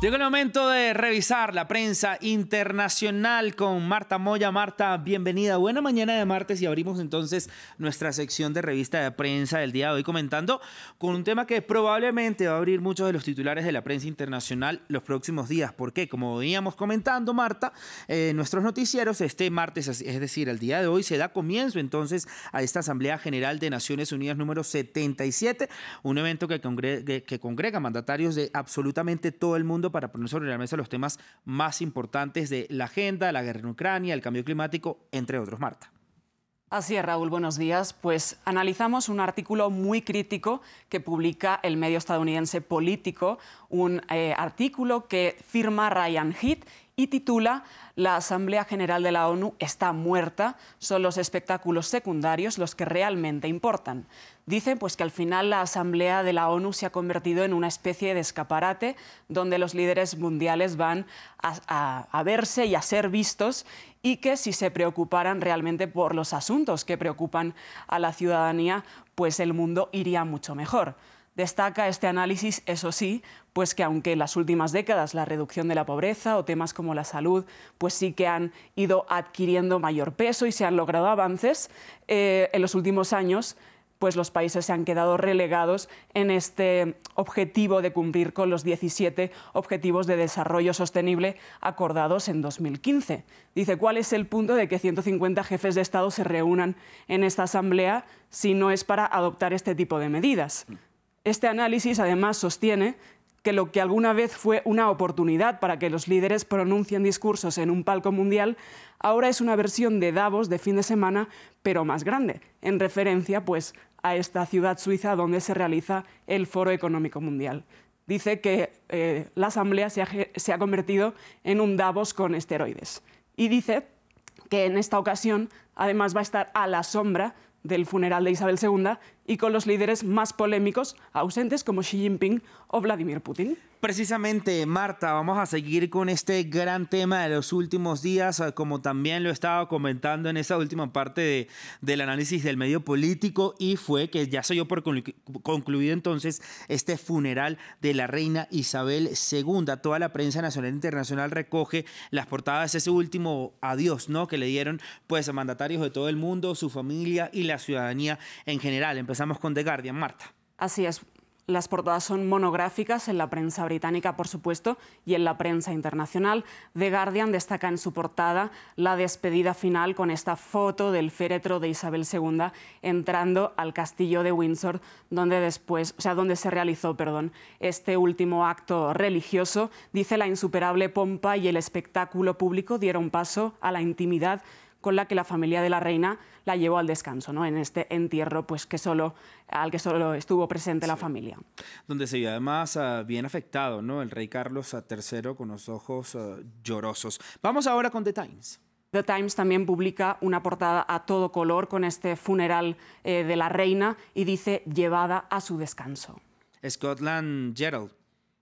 Llega el momento de revisar la prensa internacional con Marta Moya. Marta, bienvenida. Buena mañana de martes y abrimos entonces nuestra sección de revista de prensa del día de hoy comentando con un tema que probablemente va a abrir muchos de los titulares de la prensa internacional los próximos días. Porque como veníamos comentando, Marta, nuestros noticieros este martes, es decir, el día de hoy, se da comienzo entonces a esta Asamblea General de Naciones Unidas número 77, un evento que congrega mandatarios de absolutamente todo el mundo para poner sobre la mesa los temas más importantes de la agenda, la guerra en Ucrania, el cambio climático, entre otros. Marta. Así es, Raúl, buenos días. Pues analizamos un artículo muy crítico que publica el medio estadounidense Político, un eh, artículo que firma Ryan Heath y titula La Asamblea General de la ONU está muerta, son los espectáculos secundarios los que realmente importan. Dicen pues que al final la Asamblea de la ONU se ha convertido en una especie de escaparate donde los líderes mundiales van a, a verse y a ser vistos y que si se preocuparan realmente por los asuntos que preocupan a la ciudadanía, pues el mundo iría mucho mejor. Destaca este análisis, eso sí, pues que aunque en las últimas décadas la reducción de la pobreza o temas como la salud, pues sí que han ido adquiriendo mayor peso y se han logrado avances, eh, en los últimos años pues los países se han quedado relegados en este objetivo de cumplir con los 17 objetivos de desarrollo sostenible acordados en 2015. Dice, ¿cuál es el punto de que 150 jefes de Estado se reúnan en esta asamblea si no es para adoptar este tipo de medidas? Este análisis además sostiene que lo que alguna vez fue una oportunidad para que los líderes pronuncien discursos en un palco mundial, ahora es una versión de Davos de fin de semana, pero más grande, en referencia pues a esta ciudad suiza donde se realiza el Foro Económico Mundial. Dice que eh, la Asamblea se ha, se ha convertido en un Davos con esteroides. Y dice que en esta ocasión además va a estar a la sombra del funeral de Isabel II y con los líderes más polémicos ausentes como Xi Jinping o Vladimir Putin. Precisamente, Marta, vamos a seguir con este gran tema de los últimos días, eh, como también lo estaba comentando en esa última parte del análisis del medio político, y fue que ya soy yo por concluido entonces este funeral de la reina Isabel II. Toda la prensa nacional e internacional recoge las portadas de ese último adiós, ¿no? Que le dieron pues a mandatarios de todo el mundo, su familia y la ciudadanía en general. Empezamos con The Guardian, Marta. Así es. Las portadas son monográficas en la prensa británica, por supuesto, y en la prensa internacional. The Guardian destaca en su portada la despedida final con esta foto del féretro de Isabel II entrando al castillo de Windsor, donde después, o sea, donde se realizó, perdón, este último acto religioso. Dice la insuperable pompa y el espectáculo público dieron paso a la intimidad con la que la familia de la reina la llevó al descanso, ¿no? En este entierro, pues que solo al que solo estuvo presente la familia. Donde se vio además ah, bien afectado, ¿no? El rey Carlos III con los ojos ah, llorosos. Vamos ahora con The Times. The Times también publica una portada a todo color con este funeral eh, de la reina y dice llevada a su descanso. Scotland Gerald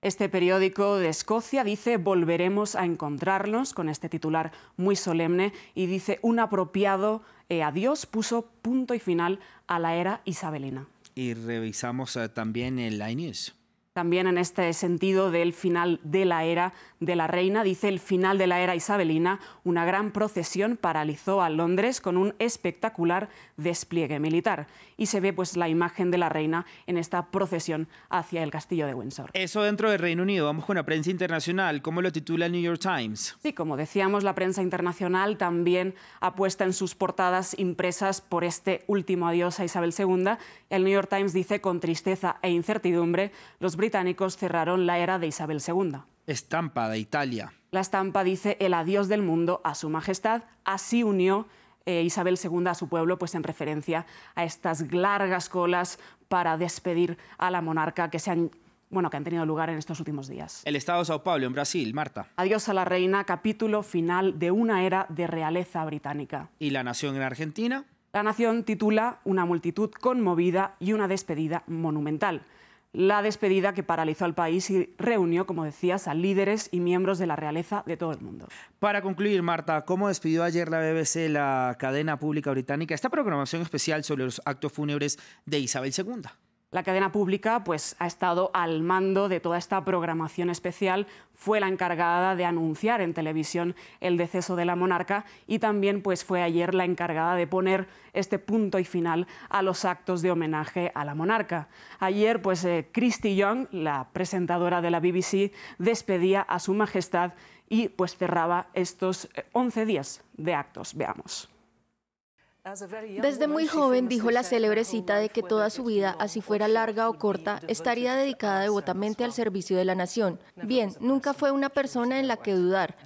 este periódico de Escocia dice volveremos a encontrarnos con este titular muy solemne y dice un apropiado eh, adiós puso punto y final a la era isabelina. Y revisamos eh, también el iNews también en este sentido del final de la era de la reina. Dice el final de la era isabelina, una gran procesión paralizó a Londres con un espectacular despliegue militar. Y se ve pues la imagen de la reina en esta procesión hacia el castillo de Windsor. Eso dentro del Reino Unido. Vamos con la prensa internacional. ¿Cómo lo titula el New York Times? Sí, como decíamos, la prensa internacional también apuesta en sus portadas impresas por este último adiós a Isabel II. El New York Times dice con tristeza e incertidumbre, los británicos cerraron la era de Isabel II. Estampa de Italia. La estampa dice el adiós del mundo a su majestad. Así unió eh, Isabel II a su pueblo, pues en referencia a estas largas colas para despedir a la monarca que se que han tenido lugar en estos últimos días. El Estado de Sao Paulo, en Brasil, Marta. Adiós a la reina, capítulo final de una era de realeza británica. ¿Y la nación en Argentina? La nación titula Una multitud conmovida y una despedida monumental la despedida que paralizó al país y reunió, como decías, a líderes y miembros de la realeza de todo el mundo. Para concluir, Marta, ¿cómo despidió ayer la BBC, la cadena pública británica, esta programación especial sobre los actos fúnebres de Isabel II? La cadena pública pues, ha estado al mando de toda esta programación especial, fue la encargada de anunciar en televisión el deceso de la monarca y también pues, fue ayer la encargada de poner este punto y final a los actos de homenaje a la monarca. Ayer, pues, eh, Christy Young, la presentadora de la BBC, despedía a Su Majestad y pues, cerraba estos 11 eh, días de actos. Veamos. Desde muy joven dijo la célebre cita de que toda su vida, así fuera larga o corta, estaría dedicada devotamente al servicio de la nación. Bien, nunca fue una persona en la que dudar.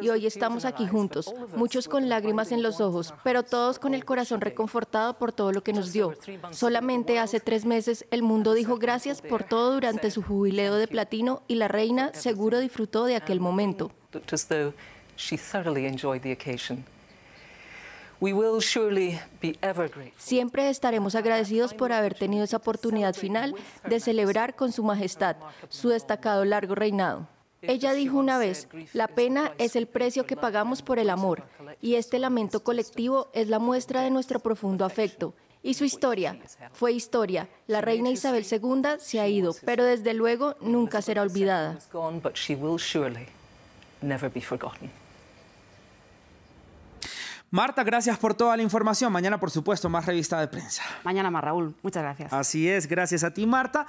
Y hoy estamos aquí juntos, muchos con lágrimas en los ojos, pero todos con el corazón reconfortado por todo lo que nos dio. Solamente hace tres meses el mundo dijo gracias por todo durante su jubileo de platino y la reina seguro disfrutó de aquel momento. Siempre estaremos agradecidos por haber tenido esa oportunidad final de celebrar con Su Majestad su destacado largo reinado. Ella dijo una vez, la pena es el precio que pagamos por el amor, y este lamento colectivo es la muestra de nuestro profundo afecto. Y su historia fue historia. La reina Isabel II se ha ido, pero desde luego nunca será olvidada. Marta, gracias por toda la información. Mañana, por supuesto, más revista de prensa. Mañana más, Raúl. Muchas gracias. Así es, gracias a ti, Marta.